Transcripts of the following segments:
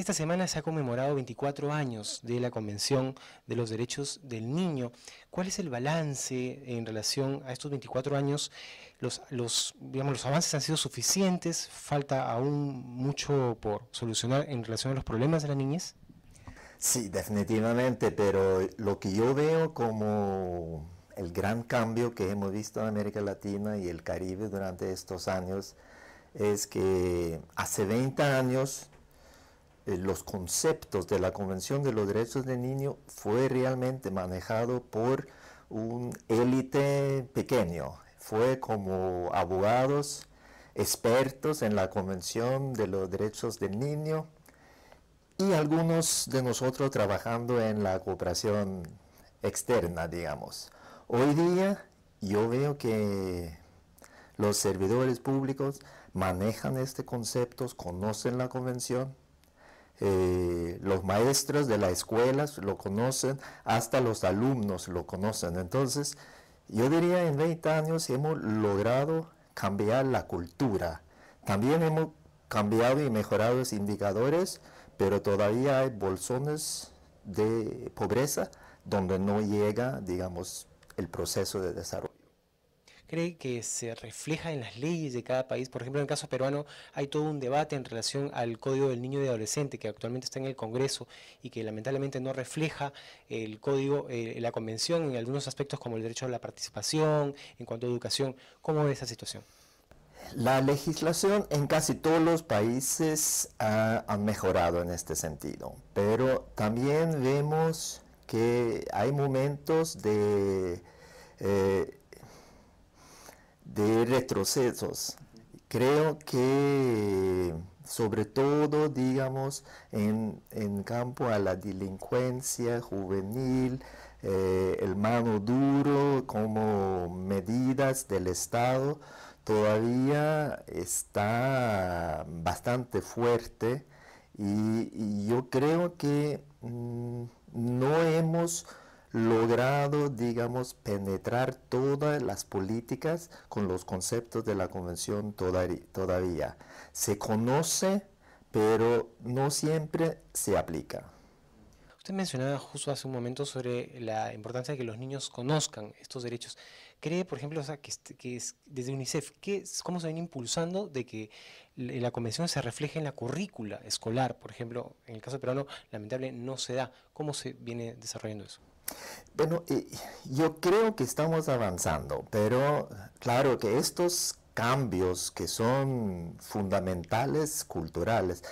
Esta semana se ha conmemorado 24 años de la Convención de los Derechos del Niño. ¿Cuál es el balance en relación a estos 24 años? Los, los, digamos, los avances han sido suficientes, falta aún mucho por solucionar en relación a los problemas de la niñez. Sí, definitivamente, pero lo que yo veo como el gran cambio que hemos visto en América Latina y el Caribe durante estos años es que hace 20 años eh, los conceptos de la Convención de los Derechos del Niño fue realmente manejado por un élite pequeño. Fue como abogados expertos en la Convención de los Derechos del Niño y algunos de nosotros trabajando en la cooperación externa, digamos. Hoy día yo veo que los servidores públicos manejan este concepto, conocen la convención, eh, los maestros de las escuelas lo conocen, hasta los alumnos lo conocen. Entonces, yo diría en 20 años hemos logrado cambiar la cultura. También hemos cambiado y mejorado los indicadores, pero todavía hay bolsones de pobreza donde no llega, digamos, el proceso de desarrollo cree que se refleja en las leyes de cada país? Por ejemplo, en el caso peruano hay todo un debate en relación al Código del Niño y Adolescente que actualmente está en el Congreso y que lamentablemente no refleja el Código, eh, la Convención en algunos aspectos como el derecho a la participación, en cuanto a educación. ¿Cómo ve esa situación? La legislación en casi todos los países ha, mejorado en este sentido, pero también vemos que hay momentos de eh, de retrocesos. Creo que sobre todo, digamos, en, en campo a la delincuencia juvenil, eh, el mano duro como medidas del Estado, todavía está bastante fuerte y, yo creo que mm, no hemos logrado, digamos, penetrar todas las políticas con los conceptos de la convención todavía. Se conoce, pero no siempre se aplica. Usted mencionaba justo hace un momento sobre la importancia de que los niños conozcan estos derechos. ¿Cree, por ejemplo, sea, este, que, es, desde UNICEF, ¿cómo se viene impulsando de que la convención se refleje en la currícula escolar? Por ejemplo, en el caso peruano, lamentablemente no se da. ¿Cómo se viene desarrollando eso? Bueno, yo creo que estamos avanzando, pero claro que estos cambios que son fundamentales culturales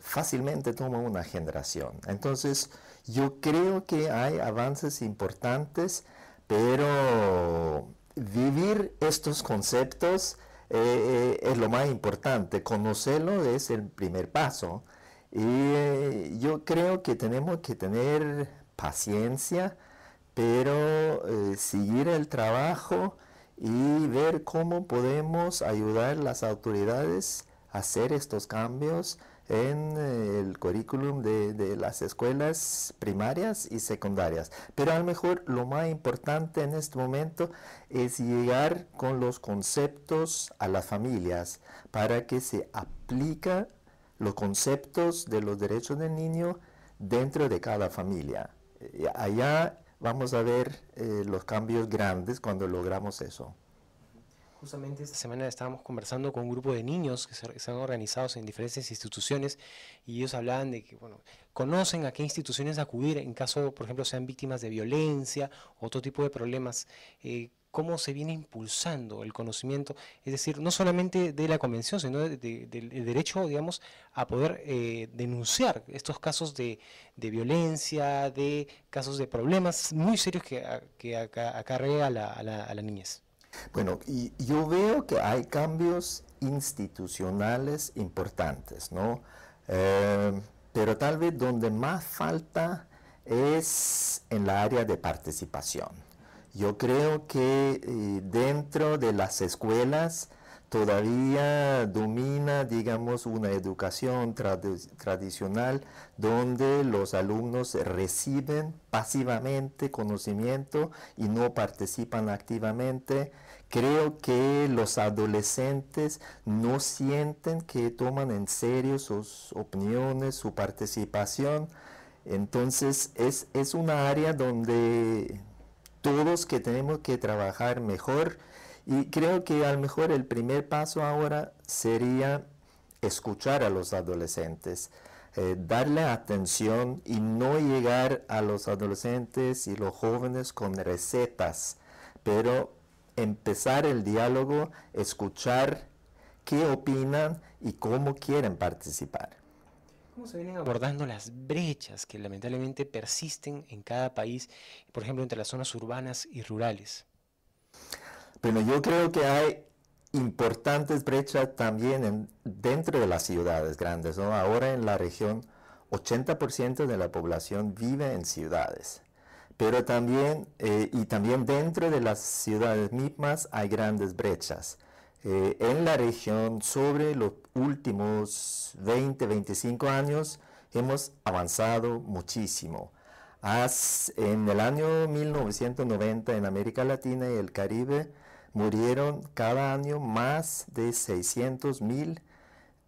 fácilmente toman una generación. Entonces, yo creo que hay avances importantes, pero vivir estos conceptos eh, eh, es lo más importante, conocerlo es el primer paso. Y yo creo que tenemos que tener paciencia, pero eh, seguir el trabajo y ver cómo podemos ayudar a las autoridades a hacer estos cambios en eh, el currículum de, de, las escuelas primarias y secundarias. Pero a lo mejor lo más importante en este momento es llegar con los conceptos a las familias para que se aplica los conceptos de los derechos del niño dentro de cada familia allá vamos a ver eh, los cambios grandes cuando logramos eso. Justamente esta semana estábamos conversando con un grupo de niños que se, organizados han organizado en diferentes instituciones y ellos hablaban de que, bueno, conocen a qué instituciones acudir en caso, por ejemplo, sean víctimas de violencia o otro tipo de problemas. Eh, cómo se viene impulsando el conocimiento, es decir, no solamente de la convención, sino del derecho, digamos, a poder eh, denunciar estos casos de, violencia, de casos de problemas muy serios que, acarrea la, a, la, a niñez. Bueno, y yo veo que hay cambios institucionales importantes, ¿no? Eh, pero tal vez donde más falta es en la área de participación. Yo creo que eh, dentro de las escuelas todavía domina, digamos, una educación tradicional donde los alumnos reciben pasivamente conocimiento y no participan activamente. Creo que los adolescentes no sienten que toman en serio sus opiniones, su participación. Entonces es, es un área donde todos que tenemos que trabajar mejor y creo que a lo mejor el primer paso ahora sería escuchar a los adolescentes, eh, darle atención y no llegar a los adolescentes y los jóvenes con recetas, pero empezar el diálogo, escuchar qué opinan y cómo quieren participar cómo se vienen abordando las brechas que lamentablemente persisten en cada país, por ejemplo, entre las zonas urbanas y rurales. Bueno, yo creo que hay importantes brechas también dentro de las ciudades grandes. Ahora en la región, 80% de la población vive en ciudades. Pero también, eh, y también dentro de las ciudades mismas hay grandes brechas. Eh, en la región sobre los últimos 20, 25 años hemos avanzado muchísimo. en el año 1990 en América Latina y el Caribe murieron cada año más de 600 mil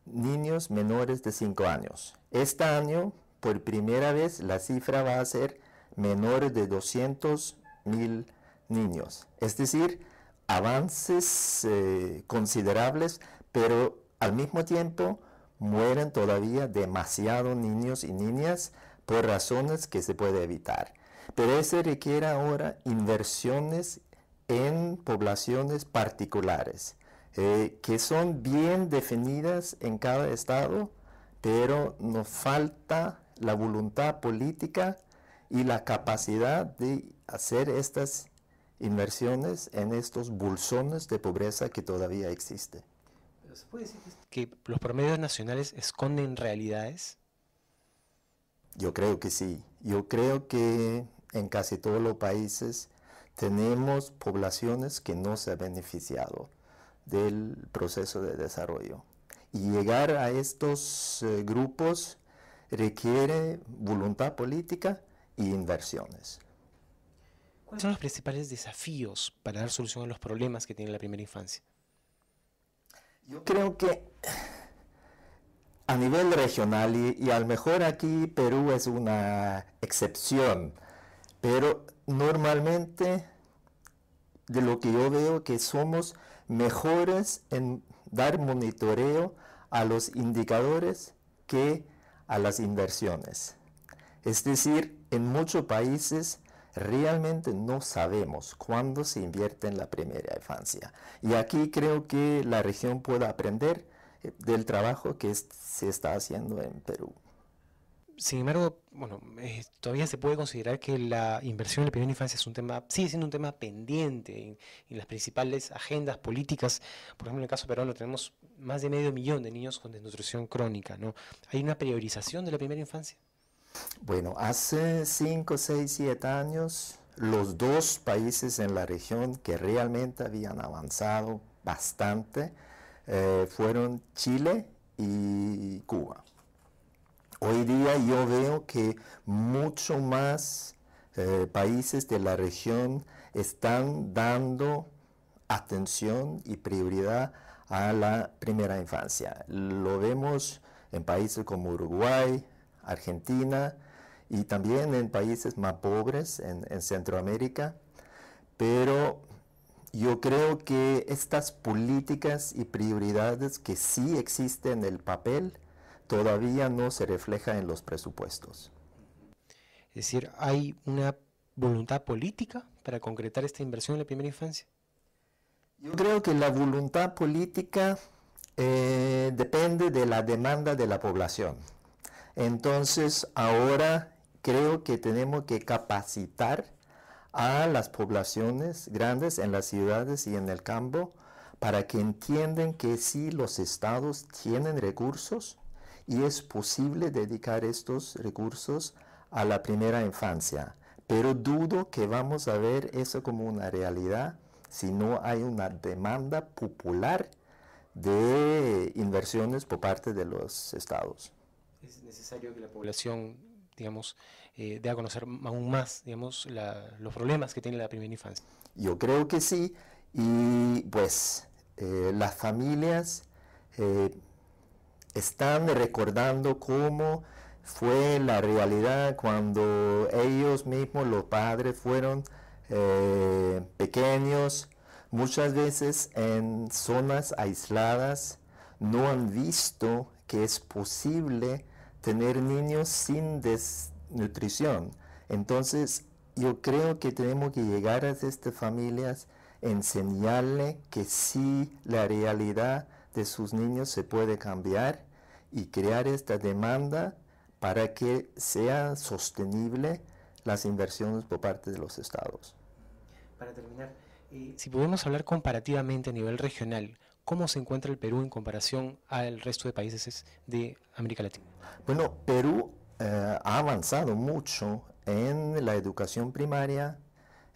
niños menores de 5 años. Este año, por primera vez, la cifra va a ser menores de 200 mil niños. Es decir, avances eh, considerables, pero al mismo tiempo mueren todavía demasiados niños y niñas por razones que se puede evitar. Pero eso requiere ahora inversiones en poblaciones particulares, eh, que son bien definidas en cada estado, pero nos falta la voluntad política y la capacidad de hacer estas inversiones en estos bolsones de pobreza que todavía existe. ¿Pero se puede decir que los promedios nacionales esconden realidades? Yo creo que sí. Yo creo que en casi todos los países tenemos poblaciones que no se han beneficiado del proceso de desarrollo. Y llegar a estos eh, grupos requiere voluntad política e inversiones. ¿Cuáles son los principales desafíos para dar solución a los problemas que tiene la primera infancia? Yo creo que a nivel regional, y, al a lo mejor aquí Perú es una excepción, pero normalmente de lo que yo veo que somos mejores en dar monitoreo a los indicadores que a las inversiones. Es decir, en muchos países realmente no sabemos cuándo se invierte en la primera infancia. Y aquí creo que la región puede aprender eh, del trabajo que se está haciendo en Perú. Sin embargo, bueno, eh, todavía se puede considerar que la inversión en la primera infancia es un tema, sigue siendo un tema pendiente en, en las principales agendas políticas. Por ejemplo, en el caso peruano tenemos más de medio millón de niños con desnutrición crónica. ¿no? ¿Hay una priorización de la primera infancia? Bueno, hace 5, 6, 7 años, los dos países en la región que realmente habían avanzado bastante eh, fueron Chile y Cuba. Hoy día yo veo que mucho más eh, países de la región están dando atención y prioridad a la primera infancia. Lo vemos en países como Uruguay, Argentina y también en países más pobres, en, Centroamérica. Pero yo creo que estas políticas y prioridades que sí existen en el papel todavía no se reflejan en los presupuestos. Es decir, ¿hay una voluntad política para concretar esta inversión en la primera infancia? Yo creo que la voluntad política eh, depende de la demanda de la población. Entonces ahora creo que tenemos que capacitar a las poblaciones grandes en las ciudades y en el campo para que entiendan que sí los estados tienen recursos y es posible dedicar estos recursos a la primera infancia. Pero dudo que vamos a ver eso como una realidad si no hay una demanda popular de inversiones por parte de los estados es necesario que la población, digamos, eh, dé a conocer aún más, digamos, los problemas que tiene la primera infancia. Yo creo que sí, y pues eh, las familias eh, están recordando cómo fue la realidad cuando ellos mismos, los padres, fueron pequeños, muchas veces en zonas aisladas, no han visto que es posible tener niños sin desnutrición. Entonces, yo creo que tenemos que llegar a estas familias, enseñarle que sí la realidad de sus niños se puede cambiar y crear esta demanda para que sea sostenible las inversiones por parte de los estados. Para terminar, eh, si podemos hablar comparativamente a nivel regional, ¿Cómo se encuentra el Perú en comparación al resto de países de América Latina? Bueno, Perú eh, ha avanzado mucho en la educación primaria,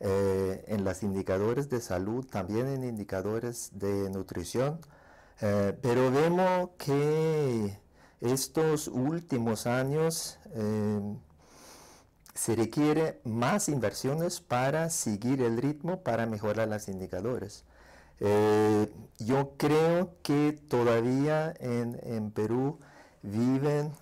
eh, en los indicadores de salud, también en indicadores de nutrición, eh, pero vemos que estos últimos años se requiere más inversiones para seguir el ritmo, para mejorar los indicadores. Eh, yo creo que todavía en, Perú viven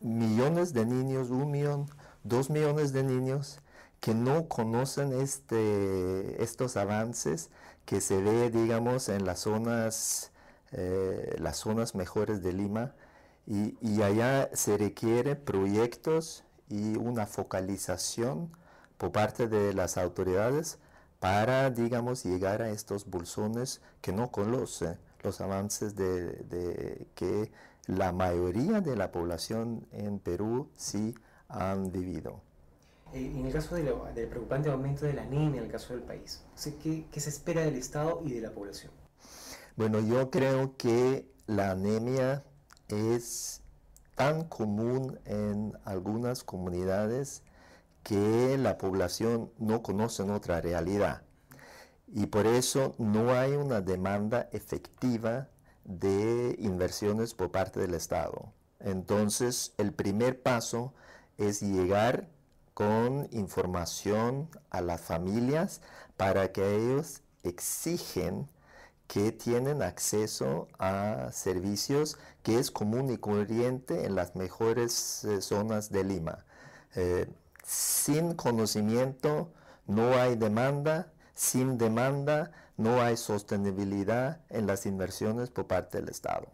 millones de niños, un millón, dos millones de niños que no conocen este, estos avances que se ve, digamos, en las zonas, eh, las zonas mejores de Lima. y allá se requieren proyectos y una focalización por parte de las autoridades para, digamos, llegar a estos bolsones que no conocen los avances de, que la mayoría de la población en Perú sí han vivido. Eh, en el caso del preocupante aumento de la anemia en el caso del país, ¿qué se espera del Estado y de la población? Bueno, yo creo que la anemia es tan común en algunas comunidades que la población no conoce otra realidad. Y por eso no hay una demanda efectiva de inversiones por parte del Estado. Entonces, el primer paso es llegar con información a las familias para que ellos exigen que tienen acceso a servicios que es común y corriente en las mejores eh, zonas de Lima. Eh, sin conocimiento no hay demanda, sin demanda no hay sostenibilidad en las inversiones por parte del Estado.